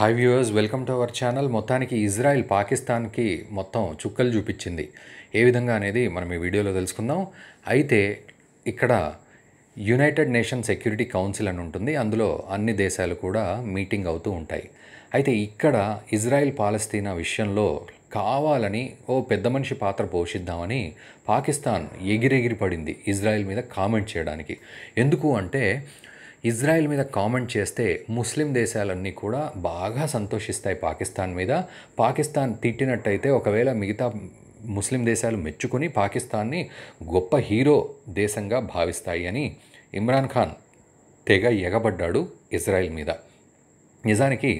hi viewers welcome to our channel మొత్తానికి Israel పాకిస్తాన్కి మొత్తం చుక్కలు చూపించింది ఏ విధంగా అనేది మనం ఈ వీడియోలో తెలుసుకుందాం అయితే ఇక్కడ యునైటెడ్ నేషన్ సెక్యూరిటీ కౌన్సిల్ అని ఉంటుంది అందులో అన్ని దేశాలు కూడా మీటింగ్ అవుతూ ఉంటాయి అయితే ఇక్కడ ఇజ్రాయెల్ పాలస్తీనా విషయంలో కావాలని ఓ పెద్ద మనిషి పాత్ర పోషిద్దామని పాకిస్తాన్ ఎగిరెగిరి పడింది ఇజ్రాయెల్ మీద కామెంట్ చేయడానికి ఎందుకు అంటే ఇజ్రాయెల్ మీద కామెంట్ చేస్తే ముస్లిం దేశాలన్నీ కూడా బాగా సంతోషిస్తాయి పాకిస్తాన్ మీద పాకిస్తాన్ తిట్టినట్టయితే ఒకవేళ మిగతా ముస్లిం దేశాలు మెచ్చుకొని పాకిస్తాన్ని గొప్ప హీరో దేశంగా భావిస్తాయి అని ఇమ్రాన్ ఖాన్ తెగ ఎగబడ్డాడు ఇజ్రాయెల్ మీద నిజానికి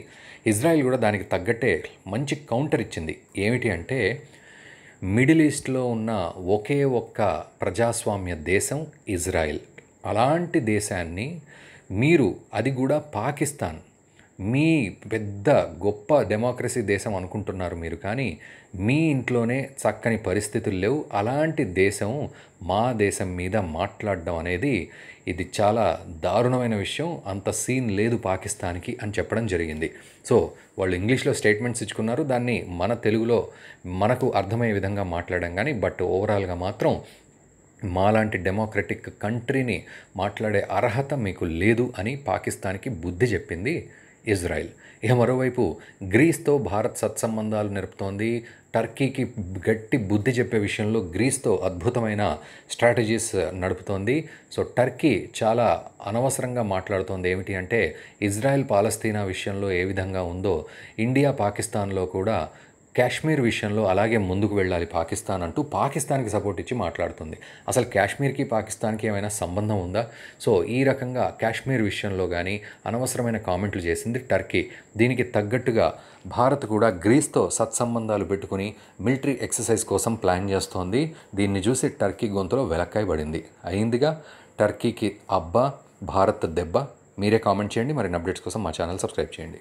ఇజ్రాయెల్ కూడా దానికి తగ్గట్టే మంచి కౌంటర్ ఇచ్చింది ఏమిటి అంటే మిడిల్ ఈస్ట్లో ఉన్న ఒకే ఒక్క ప్రజాస్వామ్య దేశం ఇజ్రాయెల్ అలాంటి దేశాన్ని మీరు అది కూడా పాకిస్తాన్ మీ పెద్ద గొప్ప డెమోక్రసీ దేశం అనుకుంటున్నారు మీరు కానీ మీ ఇంట్లోనే చక్కని పరిస్థితులు లేవు అలాంటి దేశం మా దేశం మీద మాట్లాడడం అనేది ఇది చాలా దారుణమైన విషయం అంత సీన్ లేదు పాకిస్తాన్కి అని చెప్పడం జరిగింది సో వాళ్ళు ఇంగ్లీష్లో స్టేట్మెంట్స్ ఇచ్చుకున్నారు దాన్ని మన తెలుగులో మనకు అర్థమయ్యే విధంగా మాట్లాడడం కానీ బట్ ఓవరాల్గా మాత్రం మాలాంటి డెమోక్రటిక్ కంట్రీని మాట్లాడే అర్హత మీకు లేదు అని పాకిస్తాన్కి బుద్ధి చెప్పింది ఇజ్రాయెల్ ఇక మరోవైపు గ్రీస్తో భారత్ సత్సంబంధాలు నేర్పుతోంది టర్కీకి గట్టి బుద్ధి చెప్పే విషయంలో గ్రీస్తో అద్భుతమైన స్ట్రాటజీస్ నడుపుతోంది సో టర్కీ చాలా అనవసరంగా మాట్లాడుతోంది ఏమిటి అంటే ఇజ్రాయెల్ పాలస్తీనా విషయంలో ఏ విధంగా ఉందో ఇండియా పాకిస్తాన్లో కూడా కాశ్మీర్ విషయంలో అలాగే ముందుకు వెళ్ళాలి పాకిస్తాన్ అంటూ పాకిస్తాన్కి సపోర్ట్ ఇచ్చి మాట్లాడుతుంది అసలు కాశ్మీర్కి పాకిస్తాన్కి ఏమైనా సంబంధం ఉందా సో ఈ రకంగా కాశ్మీర్ విషయంలో కానీ అనవసరమైన కామెంట్లు చేసింది టర్కీ దీనికి తగ్గట్టుగా భారత్ కూడా గ్రీస్తో సత్సంబంధాలు పెట్టుకుని మిలిటరీ ఎక్సర్సైజ్ కోసం ప్లాన్ చేస్తోంది దీన్ని చూసి టర్కీ గొంతులో వెలక్కాయ పడింది అయిందిగా టర్కీకి అబ్బా భారత్ దెబ్బ మీరే కామెంట్ చేయండి మరిన్ని అప్డేట్స్ కోసం మా ఛానల్ సబ్స్క్రైబ్ చేయండి